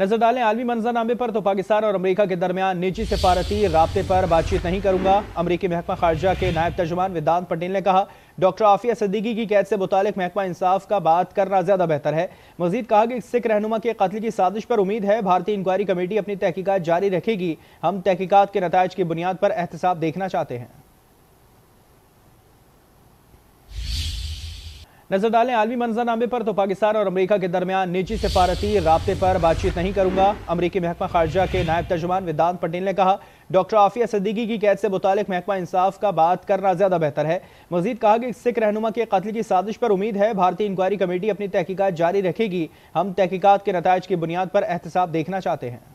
नजर डालें आलमी मंजरनामे पर तो पाकिस्तान और अमरीका के दरमियान निजी सिफारती रबते पर बातचीत नहीं करूंगा अमरीकी महकमा खारजा के नायब तर्जुमान वेदांत पटेल ने कहा डॉक्टर आफिया सदीकी की कैद से मुतल महकमा इंसाफ का बात करना ज्यादा बेहतर है मजीद कहा कि सिख रहनुमा के कत्ल की साजिश पर उम्मीद है भारतीय इंक्वायरी कमेटी अपनी तहकीकत जारी रखेगी हम तहकीकत के नतज की बुनियाद पर एहतसाब देखना चाहते हैं नजर डालें आलमी मंजरनामे पर तो पाकिस्तान और अमरीका के दरमियान निजी सिफारती रबते पर बातचीत नहीं करूंगा अमरीकी महकमा खारजा के नायब तर्जुमान वेदांत पटेल ने कहा डॉक्टर आफिया सिद्दीकी की कैद से मुतल महकमा इंसाफ का बात करना ज्यादा बेहतर है मजीद कहा कि सिख रहनुमा के कत्ल की साजिश पर उम्मीद है भारतीय इंक्वायरी कमेटी अपनी तहकीकत जारी रखेगी हम तहकीकत के नतज की बुनियाद पर एहतसाब देखना चाहते हैं